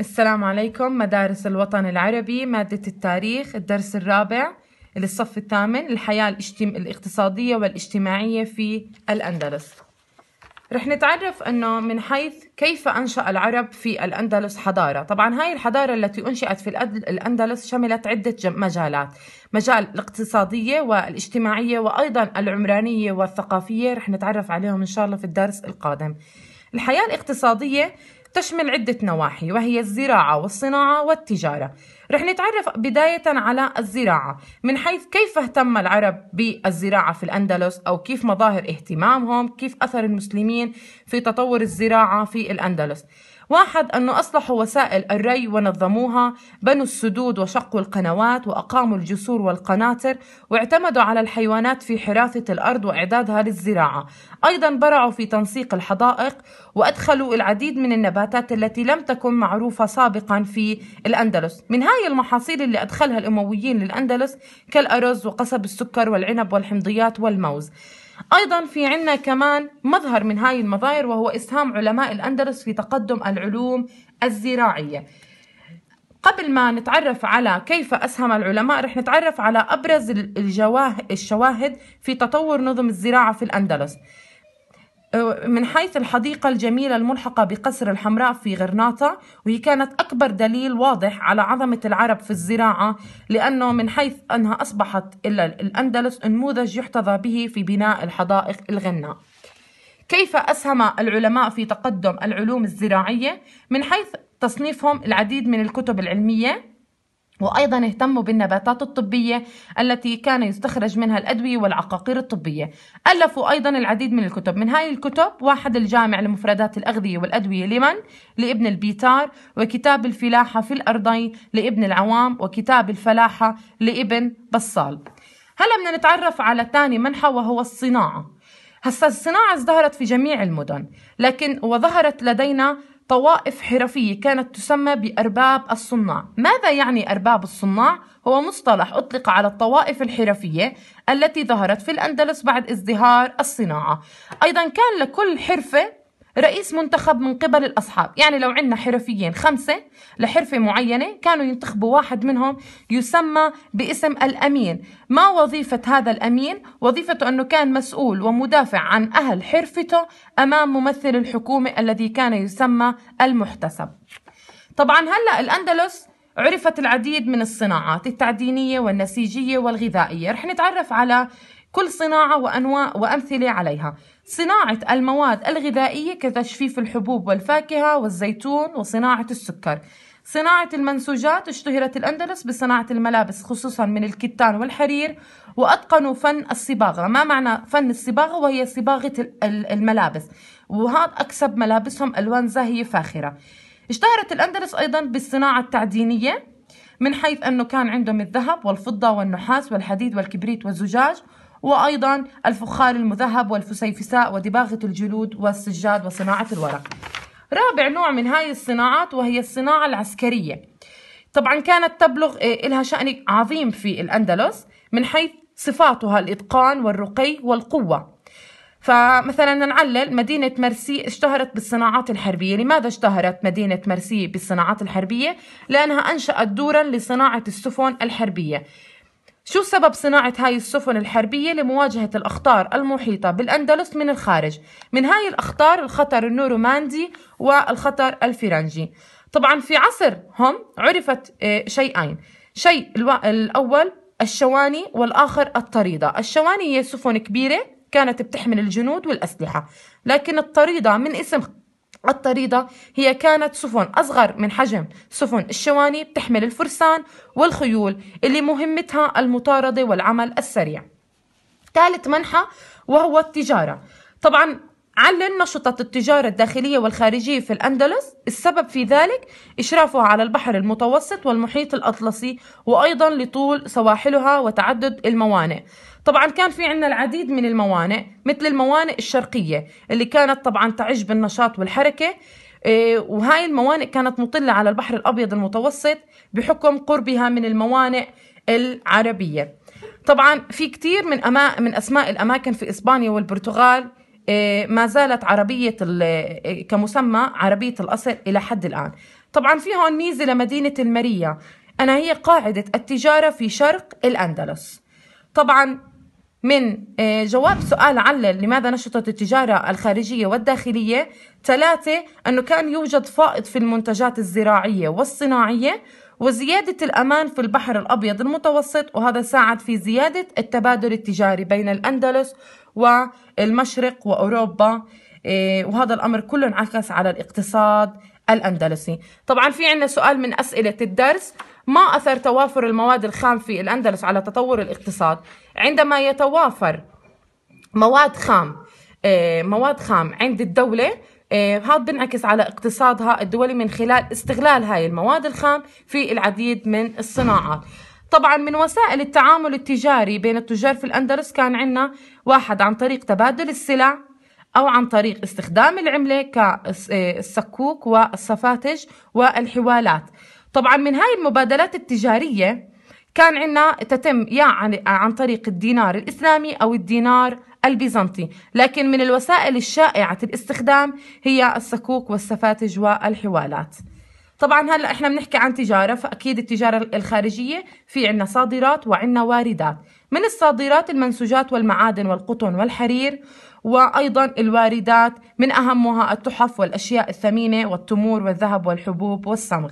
السلام عليكم مدارس الوطن العربي مادة التاريخ الدرس الرابع للصف الثامن الحياة الاجتم... الاقتصادية والاجتماعية في الأندلس رح نتعرف أنه من حيث كيف أنشأ العرب في الأندلس حضارة طبعا هاي الحضارة التي أنشئت في الأندلس شملت عدة مجالات مجال الاقتصادية والاجتماعية وأيضا العمرانية والثقافية رح نتعرف عليهم إن شاء الله في الدرس القادم الحياة الاقتصادية تشمل عدة نواحي وهي الزراعة والصناعة والتجارة رح نتعرف بداية على الزراعة من حيث كيف اهتم العرب بالزراعة في الأندلس أو كيف مظاهر اهتمامهم كيف أثر المسلمين في تطور الزراعة في الأندلس واحد أنه أصلحوا وسائل الري ونظموها بنوا السدود وشقوا القنوات وأقاموا الجسور والقناطر واعتمدوا على الحيوانات في حراثة الأرض وإعدادها للزراعة أيضا برعوا في تنسيق الحدائق وأدخلوا العديد من النباتات التي لم تكن معروفة سابقا في الأندلس من هاي المحاصيل اللي أدخلها الأمويين للأندلس كالأرز وقصب السكر والعنب والحمضيات والموز أيضا في عنا كمان مظهر من هاي المظاهر وهو إسهام علماء الأندلس في تقدم العلوم الزراعية قبل ما نتعرف على كيف أسهم العلماء رح نتعرف على أبرز الجواه الشواهد في تطور نظم الزراعة في الأندلس من حيث الحديقة الجميلة الملحقة بقصر الحمراء في غرناطة وهي كانت أكبر دليل واضح على عظمة العرب في الزراعة لأنه من حيث أنها أصبحت إلا الأندلس نموذج يحتذى به في بناء الحدائق الغناء كيف أسهم العلماء في تقدم العلوم الزراعية من حيث تصنيفهم العديد من الكتب العلمية وأيضا اهتموا بالنباتات الطبية التي كان يستخرج منها الأدوية والعقاقير الطبية ألفوا أيضا العديد من الكتب من هاي الكتب واحد الجامع لمفردات الأغذية والأدوية لمن؟ لابن البيتار وكتاب الفلاحة في الأرضين لابن العوام وكتاب الفلاحة لابن بصال هلا بدنا نتعرف على ثاني منحى وهو الصناعة هسا الصناعة ازدهرت في جميع المدن لكن وظهرت لدينا طوائف حرفية كانت تسمى بأرباب الصناع ماذا يعني أرباب الصناع؟ هو مصطلح أطلق على الطوائف الحرفية التي ظهرت في الأندلس بعد ازدهار الصناعة أيضا كان لكل حرفة رئيس منتخب من قبل الأصحاب يعني لو عندنا حرفيين خمسة لحرفة معينة كانوا ينتخبوا واحد منهم يسمى باسم الأمين ما وظيفة هذا الأمين؟ وظيفته أنه كان مسؤول ومدافع عن أهل حرفته أمام ممثل الحكومة الذي كان يسمى المحتسب طبعا هلأ الأندلس عرفت العديد من الصناعات التعدينية والنسيجية والغذائية رح نتعرف على كل صناعة وأنواع وأمثلة عليها صناعة المواد الغذائية كتجفيف الحبوب والفاكهة والزيتون وصناعة السكر صناعة المنسوجات اشتهرت الأندلس بصناعة الملابس خصوصا من الكتان والحرير وأتقنوا فن الصباغة ما معنى فن الصباغة وهي صباغة الملابس وهذا أكسب ملابسهم ألوان زاهية فاخرة اشتهرت الأندلس أيضا بالصناعة التعدينية من حيث أنه كان عندهم الذهب والفضة والنحاس والحديد والكبريت والزجاج وأيضا الفخار المذهب والفسيفساء ودباغة الجلود والسجاد وصناعة الورق رابع نوع من هاي الصناعات وهي الصناعة العسكرية طبعا كانت تبلغ إيه، لها شأن عظيم في الأندلس من حيث صفاتها الإتقان والرقي والقوة فمثلا نعلل مدينة مرسي اشتهرت بالصناعات الحربية لماذا اشتهرت مدينة مرسي بالصناعات الحربية؟ لأنها أنشأت دورا لصناعة السفن الحربية شو سبب صناعة هاي السفن الحربية لمواجهة الأخطار المحيطة بالأندلس من الخارج من هاي الأخطار الخطر النوروماندي والخطر الفرنجي طبعا في عصرهم عرفت آه، شيئين شيء الأول الشواني والآخر الطريدة الشواني هي سفن كبيرة كانت بتحمل الجنود والأسلحة لكن الطريدة من اسم الطريدة هي كانت سفن أصغر من حجم سفن الشواني بتحمل الفرسان والخيول اللي مهمتها المطاردة والعمل السريع ثالث منحى وهو التجارة طبعا علن نشطت التجارة الداخلية والخارجية في الأندلس السبب في ذلك إشرافها على البحر المتوسط والمحيط الأطلسي وأيضا لطول سواحلها وتعدد الموانئ طبعا كان في عندنا العديد من الموانئ مثل الموانئ الشرقية اللي كانت طبعا تعج بالنشاط والحركة آه، وهاي الموانئ كانت مطلة على البحر الأبيض المتوسط بحكم قربها من الموانئ العربية طبعا في كتير من, أما من أسماء الأماكن في إسبانيا والبرتغال آه، ما زالت عربية آه، كمسمى عربية الأصل إلى حد الآن طبعا في هون ميزة لمدينة الماريا أنا هي قاعدة التجارة في شرق الأندلس طبعا من آه، جواب سؤال علل لماذا نشطت التجارة الخارجية والداخلية ثلاثة أنه كان يوجد فائض في المنتجات الزراعية والصناعية وزيادة الأمان في البحر الأبيض المتوسط وهذا ساعد في زيادة التبادل التجاري بين الأندلس والمشرق وأوروبا آه، وهذا الأمر كله انعكس على الاقتصاد الأندلسي طبعا في عندنا سؤال من أسئلة الدرس ما أثر توافر المواد الخام في الأندلس على تطور الاقتصاد عندما يتوافر مواد خام آه، مواد خام عند الدولة آه، هذا بنعكس على اقتصادها الدولي من خلال استغلال هاي المواد الخام في العديد من الصناعات طبعا من وسائل التعامل التجاري بين التجار في الأندلس كان عندنا واحد عن طريق تبادل السلع أو عن طريق استخدام العملة كالسكوك والصفاتج والحوالات طبعا من هاي المبادلات التجارية كان عندنا تتم يا عن, عن طريق الدينار الإسلامي أو الدينار البيزنطي لكن من الوسائل الشائعة الاستخدام هي السكوك والسفاتج والحوالات طبعا هلا احنا بنحكي عن تجاره فاكيد التجاره الخارجيه في عندنا صادرات وعندنا واردات من الصادرات المنسوجات والمعادن والقطن والحرير وايضا الواردات من اهمها التحف والاشياء الثمينه والتمور والذهب والحبوب والصمغ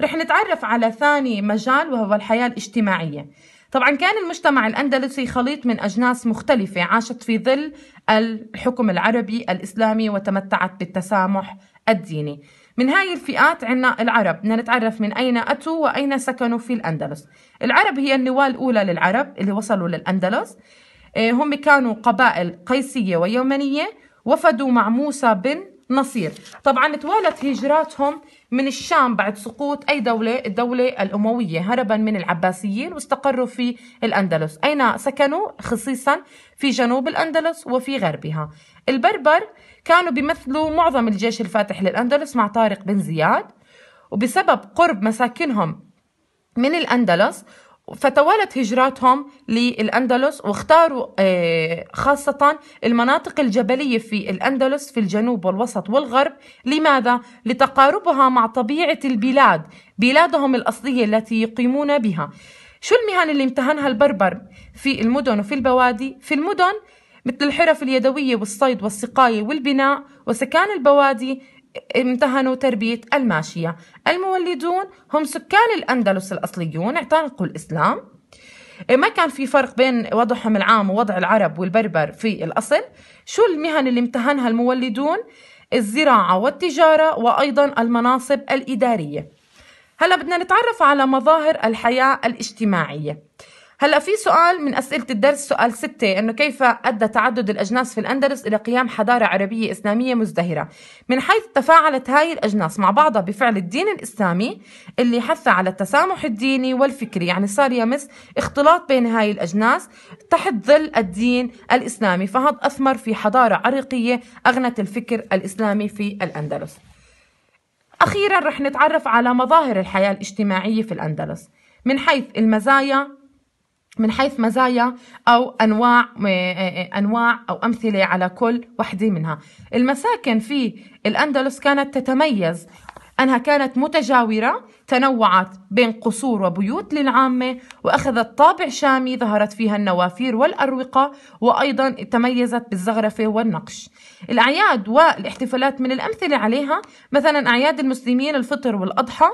رح نتعرف على ثاني مجال وهو الحياة الاجتماعية طبعا كان المجتمع الأندلسي خليط من أجناس مختلفة عاشت في ظل الحكم العربي الإسلامي وتمتعت بالتسامح الديني من هاي الفئات عنا العرب بدنا نتعرف من أين أتوا وأين سكنوا في الأندلس العرب هي النواة الأولى للعرب اللي وصلوا للأندلس إيه، هم كانوا قبائل قيسية ويومنية وفدوا مع موسى بن نصير طبعا توالت هجراتهم من الشام بعد سقوط أي دولة الدولة الأموية هربا من العباسيين واستقروا في الأندلس أين سكنوا خصيصا في جنوب الأندلس وفي غربها البربر كانوا بيمثلوا معظم الجيش الفاتح للأندلس مع طارق بن زياد وبسبب قرب مساكنهم من الأندلس فتوالت هجراتهم للأندلس واختاروا آه، خاصة المناطق الجبلية في الأندلس في الجنوب والوسط والغرب لماذا؟ لتقاربها مع طبيعة البلاد بلادهم الأصلية التي يقيمون بها شو المهن اللي امتهنها البربر في المدن وفي البوادي؟ في المدن مثل الحرف اليدوية والصيد والسقاية والبناء وسكان البوادي امتهنوا تربية الماشية المولدون هم سكان الأندلس الأصليون اعتنقوا الإسلام إيه، ما كان في فرق بين وضعهم العام ووضع العرب والبربر في الأصل شو المهن اللي امتهنها المولدون الزراعة والتجارة وأيضا المناصب الإدارية هلا بدنا نتعرف على مظاهر الحياة الاجتماعية هلا في سؤال من اسئله الدرس سؤال ستة انه كيف ادى تعدد الاجناس في الاندلس الى قيام حضاره عربيه اسلاميه مزدهره من حيث تفاعلت هاي الاجناس مع بعضها بفعل الدين الاسلامي اللي حث على التسامح الديني والفكري يعني صار يمس اختلاط بين هاي الاجناس تحت ظل الدين الاسلامي فهذا اثمر في حضاره عريقيه اغنت الفكر الاسلامي في الاندلس اخيرا رح نتعرف على مظاهر الحياه الاجتماعيه في الاندلس من حيث المزايا من حيث مزايا أو أنواع آه، آه، أنواع أو أمثلة على كل وحدة منها المساكن في الأندلس كانت تتميز أنها كانت متجاورة تنوعت بين قصور وبيوت للعامة وأخذت طابع شامي ظهرت فيها النوافير والأروقة وأيضا تميزت بالزخرفة والنقش الأعياد والاحتفالات من الأمثلة عليها مثلا أعياد المسلمين الفطر والأضحى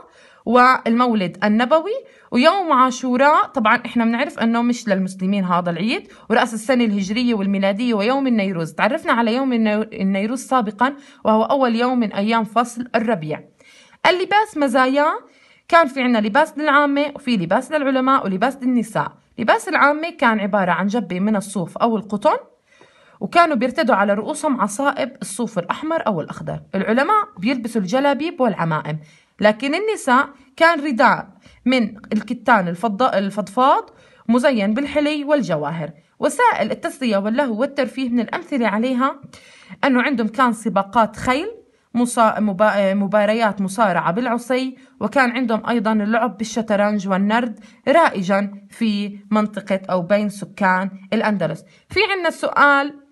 والمولد النبوي ويوم عاشوراء طبعا احنا بنعرف انه مش للمسلمين هذا العيد وراس السنه الهجريه والميلاديه ويوم النيروز تعرفنا على يوم النيروز سابقا وهو اول يوم من ايام فصل الربيع اللباس مزاياه كان في عنا لباس للعامة وفي لباس للعلماء ولباس للنساء لباس العامة كان عبارة عن جبة من الصوف أو القطن وكانوا بيرتدوا على رؤوسهم عصائب الصوف الأحمر أو الأخضر العلماء بيلبسوا الجلابيب والعمائم لكن النساء كان رداء من الكتان الفضفاض مزين بالحلي والجواهر وسائل التسلية واللهو والترفيه من الأمثلة عليها أنه عندهم كان سباقات خيل مصا... مبا... مباريات مصارعة بالعصي وكان عندهم أيضا اللعب بالشطرنج والنرد رائجا في منطقة أو بين سكان الأندلس في عنا سؤال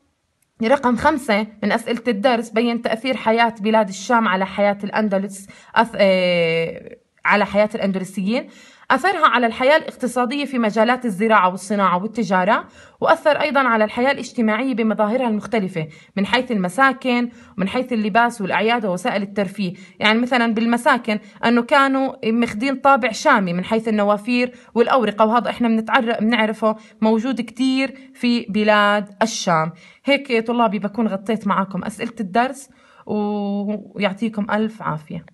يعني رقم خمسة من أسئلة الدرس بين تأثير حياة بلاد الشام على حياة الأندلس أث... آه، على حياة الأندلسيين أثرها على الحياة الاقتصادية في مجالات الزراعة والصناعة والتجارة وأثر أيضا على الحياة الاجتماعية بمظاهرها المختلفة من حيث المساكن ومن حيث اللباس والأعياد ووسائل الترفيه يعني مثلا بالمساكن أنه كانوا مخدين طابع شامي من حيث النوافير والأورقة وهذا إحنا بنعرفه موجود كتير في بلاد الشام هيك طلابي بكون غطيت معكم أسئلة الدرس ويعطيكم ألف عافية